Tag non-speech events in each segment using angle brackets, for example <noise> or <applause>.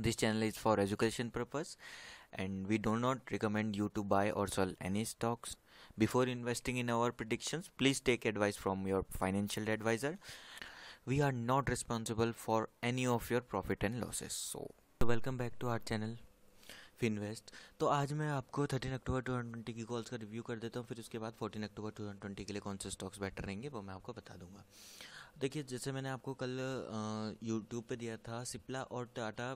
This channel is for education purpose and we do not recommend you to buy or sell any stocks. Before investing in our predictions, please take advice from your financial advisor. We are not responsible for any of your profit and losses. So, welcome back to our channel. Finvest तो आज मैं आपको thirteen October two hundred twenty की calls का review कर देता हूँ फिर उसके बाद fourteen October two hundred twenty के लिए कौन से स्टॉक्स बेटर रहेंगे वो मैं आपको बता दूंगा देखिए जैसे मैंने आपको कल यूट्यूब पे दिया था सिप्ला और टाटा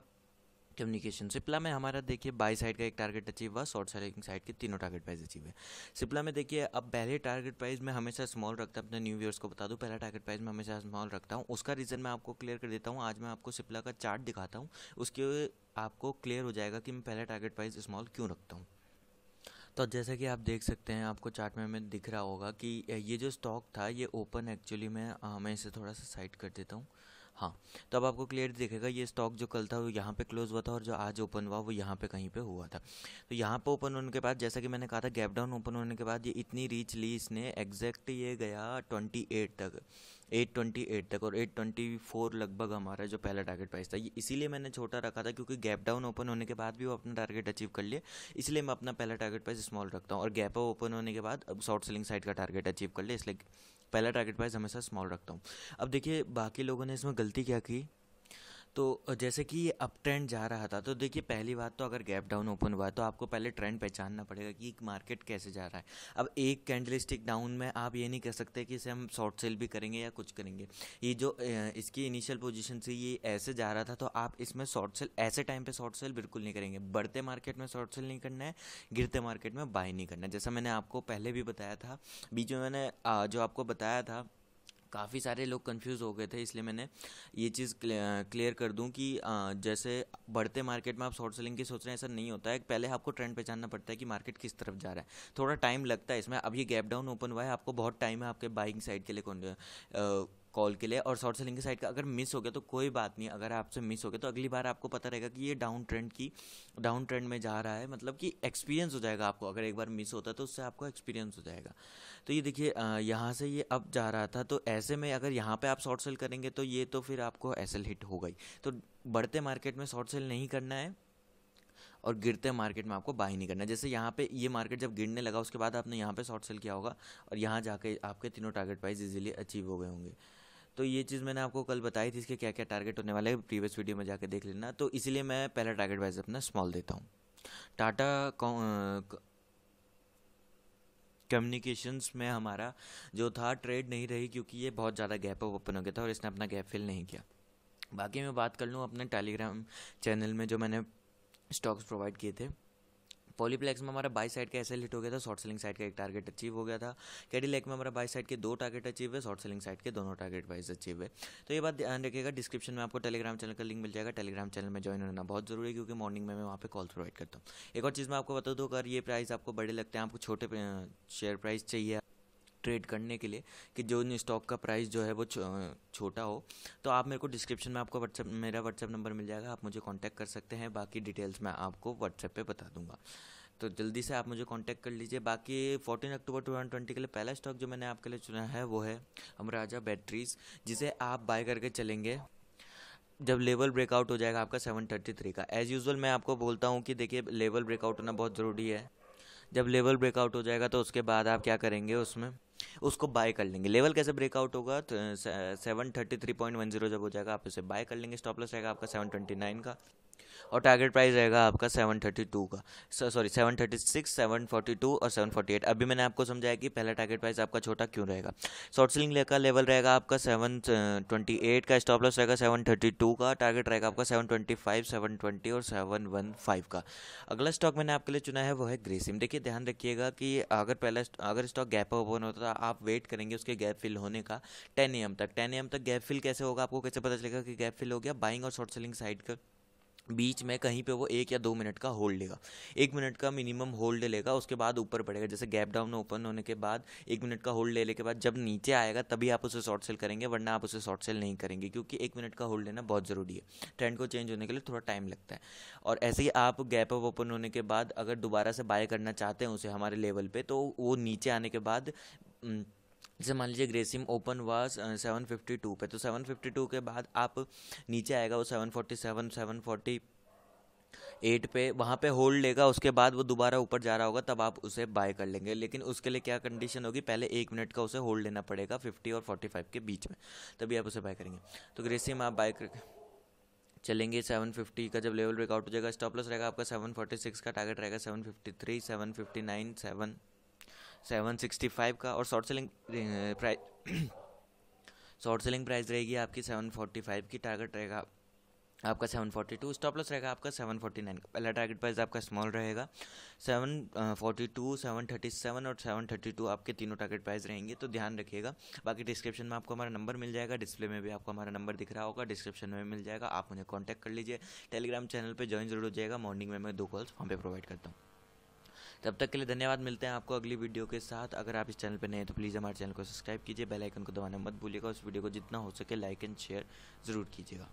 कम्युनिकेशन सिप्ला में हमारा देखिए बाई साइड का एक टारगेट अचीव हुआ शॉर्ट सेलिंग साइड के तीनों टारगेट प्राइस अचीव है सिप्ला में देखिए अब पहले टारगेट प्राइस में हमेशा स्मॉल रखता अपने न्यू व्यूअर्स को बता दूँ पहला टारगेट प्राइस में हमेशा स्मॉल रखता हूँ उसका रीज़न मैं आपको क्लियर कर देता हूँ आज मैं आपको सिप्ला का चार्ट दिखाता हूँ उसके आपको क्लियर हो जाएगा कि मैं पहला टारगेट प्राइस स्मॉल क्यों रखता हूँ तो जैसा कि आप देख सकते हैं आपको चार्ट में हमें दिख रहा होगा कि ये जो स्टॉक था ये ओपन एक्चुअली मैं मैं इसे थोड़ा सा साइड कर देता हूँ हाँ तो अब आपको क्लियर देखेगा ये स्टॉक जो कल था वो यहाँ पे क्लोज हुआ था और जो आज ओपन हुआ वो यहाँ पे कहीं पे हुआ था तो यहाँ पे ओपन होने के बाद जैसा कि मैंने कहा था गैप डाउन ओपन होने के बाद ये इतनी रीच ली इसने एग्जैक्ट ये गया ट्वेंटी एट तक एट ट्वेंटी एट तक और एट ट्वेंटी फोर लगभग हमारा जो पहला टारगेट प्राइस था ये इसीलिए मैंने छोटा रखा था क्योंकि गैप डाउन ओपन होने के बाद भी वो अपना टारगेट अचीव कर लिए इसलिए मैं अपना पहला टारगेट प्राइस स्मॉल रखता हूँ और गैप ओपन होने के बाद अब शॉर्ट सेलिंग साइड का टारगेट अचीव कर लिया इसलिए पहला टारगेट प्राइस हमेशा स्मॉल रखता हूँ अब देखिए बाकी लोगों ने इसमें गलती क्या की तो जैसे कि ये अप ट्रेंड जा रहा था तो देखिए पहली बात तो अगर गैप डाउन ओपन हुआ है तो आपको पहले ट्रेंड पहचानना पड़ेगा कि एक मार्केट कैसे जा रहा है अब एक कैंडल डाउन में आप ये नहीं कह सकते कि इसे हम शॉर्ट सेल भी करेंगे या कुछ करेंगे ये जो इसकी इनिशियल पोजिशन से ये ऐसे जा रहा था तो आप इसमें शॉर्ट सेल ऐसे टाइम पर शॉर्ट सेल बिल्कुल नहीं करेंगे बढ़ते मार्केट में शॉर्ट सेल नहीं करना है गिरते मार्केट में बाय नहीं करना है जैसा मैंने आपको पहले भी बताया था बीच में मैंने जो आपको बताया था काफ़ी सारे लोग कंफ्यूज हो गए थे इसलिए मैंने ये चीज़ क्लियर कर दूं कि जैसे बढ़ते मार्केट में आप शॉर्ट सेलिंग की सोच रहे हैं ऐसा नहीं होता है पहले आपको ट्रेंड पहचानना पड़ता है कि मार्केट किस तरफ जा रहा है थोड़ा टाइम लगता है इसमें अब ये गैप डाउन ओपन हुआ है आपको बहुत टाइम है आपके बाइंग साइड के लिए कौन कॉल के लिए और शॉर्ट सेलिंग के साइड का अगर मिस हो गया तो कोई बात नहीं अगर आपसे मिस हो गया तो अगली बार आपको पता रहेगा कि ये डाउन ट्रेंड की डाउन ट्रेंड में जा रहा है मतलब कि एक्सपीरियंस हो जाएगा आपको अगर एक बार मिस होता है तो उससे आपको एक्सपीरियंस हो जाएगा तो ये देखिए यहाँ से ये अब जा रहा था तो ऐसे में अगर यहाँ पर आप शॉर्ट सेल करेंगे तो ये तो फिर आपको ऐसे हिट हो गई तो बढ़ते मार्केट में शॉर्ट सेल नहीं करना है और गिरते मार्केट में आपको बाई नहीं करना जैसे यहाँ पे ये मार्केट जब गिरने लगा उसके बाद आपने यहाँ पे शॉर्ट सेल किया होगा और यहाँ जाके आपके तीनों टारगेट प्राइस इजीली अचीव हो गए होंगे तो ये चीज़ मैंने आपको कल बताई थी इसके क्या क्या टारगेट होने वाले हैं प्रीवियस वीडियो में जाकर देख लेना तो इसलिए मैं पहला टारगेट वाइज अपना स्मॉल देता हूँ टाटा कम्युनिकेशंस में हमारा जो था ट्रेड नहीं रही क्योंकि ये बहुत ज़्यादा गैप ओपन हो गया था और इसने अपना गैप फिल नहीं किया बाकी मैं बात कर लूँ अपने टेलीग्राम चैनल में जो मैंने स्टॉक्स प्रोवाइड किए थे पॉलीप्लेक्स में हमारा बाई साइड का एस हिट हो गया था शॉर्ट सेलिंग साइड का एक टारगेट अचीव हो गया था कैडीलैक में हमारा बाई साइड के दो टारगेट अचीव है शॉर्ट सेलिंग साइड के दोनों टारगेट वाइज अचीव है तो ये बात ध्यान रखिएगा डिस्क्रिप्शन में आपको टेलीग्राम चैनल का लिंक मिल जाएगा टेलीग्राम चैनल में ज्वाइन होना बहुत जरूरी है क्योंकि मॉर्निंग में मैं वहाँ पर कॉल प्रोवाइड करता हूँ एक और चीज़ मैं आपको बता दूँ अगर ये प्राइस आपको बड़े लगते हैं आपको छोटे शेयर प्राइस चाहिए ट्रेड करने के लिए कि जो इन स्टॉक का प्राइस जो है वो छोटा हो तो आप मेरे को डिस्क्रिप्शन में आपका व्हाट्सएप मेरा व्हाट्सएप नंबर मिल जाएगा आप मुझे कॉन्टैक्ट कर सकते हैं बाकी डिटेल्स मैं आपको व्हाट्सएप पर बता दूंगा तो जल्दी से आप मुझे कांटेक्ट कर लीजिए बाकी फोर्टीन अक्टूबर ट्वेंटी के लिए पहला स्टॉक जो मैंने आपके लिए चुना है वो है अमराजा बैटरीज जिसे आप बाय करके चलेंगे जब लेवल ब्रेकआउट हो जाएगा आपका सेवन थर्टी थ्री का एज़ यूज़ुअल मैं आपको बोलता हूँ कि देखिए लेवल ब्रेकआउट होना बहुत ज़रूरी है जब लेवल ब्रेकआउट हो जाएगा तो उसके बाद आप क्या करेंगे उसमें उसको बाय कर लेंगे लेवल कैसे ब्रेकआउट होगा seven thirty three point one zero जब हो जाएगा आप इसे बाय कर लेंगे स्टॉप लॉस रहेगा आपका सेवन ट्वेंटी नाइन का और टारगेट प्राइस रहेगा आपका सेवन थर्टी टू का sorry seven thirty six seven forty two और सेवन फोर्टी एट अभी मैंने आपको समझाया कि पहला टारगेट प्राइस आपका छोटा क्यों रहेगा शॉर्ट सेलिंग का लेवल रहेगा आपका सेवन ट्वेंटी एट का स्टॉप लॉस रहेगा सेवन थर्टी टू का टारगेट रहेगा आपका seven twenty five seven twenty और सेवन वन फाइव का अगला स्टॉक मैंने आपके लिए चुना है वो है ग्रेसिम देखिए ध्यान रखिएगा कि अगर पहला अगर स्टॉक गैप ओपन होता था आप वेट करेंगे उसके गैप फिल होने का टेन एम तक टेन एम तक गैप फिल कैसे होगा आपको कैसे पता चलेगा कि गैप फिल हो गया बाइंग और शॉर्ट सेलिंग साइड का बीच में कहीं पे वो एक या दो मिनट का होल्ड लेगा एक मिनट का मिनिमम होल्ड लेगा उसके बाद ऊपर पड़ेगा जैसे गैप डाउन ओपन होने के बाद एक मिनट का होल्ड लेने के बाद जब नीचे आएगा तभी आप उसे शॉर्ट सेल करेंगे वरना आप उसे शॉर्ट सेल नहीं करेंगे क्योंकि एक मिनट का होल्ड लेना बहुत ज़रूरी है ट्रेंड को चेंज होने के लिए थोड़ा टाइम लगता है और ऐसे ही आप गैप अप ओपन होने के बाद अगर दोबारा से बाय करना चाहते हैं उसे हमारे लेवल पर तो वो नीचे आने के बाद हम्म, जैसे मान लीजिए ग्रेसिम ओपन हुआ सेवन फिफ्टी टू पर तो सेवन फिफ्टी टू के बाद आप नीचे आएगा वो seven forty seven seven forty eight पे वहाँ पे होल्ड लेगा उसके बाद वो दोबारा ऊपर जा रहा होगा तब आप उसे बाय कर लेंगे लेकिन उसके लिए क्या कंडीशन होगी पहले एक मिनट का उसे होल्ड लेना पड़ेगा फिफ्टी और फोर्टी फाइव के बीच में तभी आप उसे बाय करेंगे तो ग्रेसिम आप बाय कर चलेंगे सेवन फिफ्टी का जब लेवल ब्रेकआउट हो जाएगा स्टॉप लॉस रहेगा आपका सेवन फोर्टी सिक्स का टारगेट रहेगा seven fifty three seven fifty nine seven seven sixty five का और short selling price <clears throat> short selling price रहेगी आपकी सेवन फोर्टी फाइव की टारगेट रहेगा आपका सेवन टू स्टॉप लॉस रहेगा आपका सेवन फोर्टी नाइन का पहला टारगेट प्राइस आपका स्मॉल रहेगा seven seven forty two thirty seven और सेवन थर्टी टू आपके तीनों टारगेट प्राइस रहेंगे तो ध्यान रखिएगा बाकी डिस्क्रिप्शन में आपको हमारा नंबर मिल जाएगा डिस्प्ले में भी आपको हमारा नंबर दिख रहा होगा डिस्क्रिप्शन में मिल जाएगा आप मुझे कॉन्टैक्ट कर लीजिए टेलीग्राम चैनल पर ज्वाइन जरूर हो जाएगा मॉर्निंग में मैं दो कॉल्स वहाँ पर प्रोवाइड करता हूँ तब तक के लिए धन्यवाद मिलते हैं आपको अगली वीडियो के साथ अगर आप इस चैनल पर नए हैं तो प्लीज़ हमारे चैनल को सब्सक्राइब कीजिए बेलाइकन को दबाना मत भूलिएगा उस वीडियो को जितना हो सके लाइक एंड शेयर ज़रूर कीजिएगा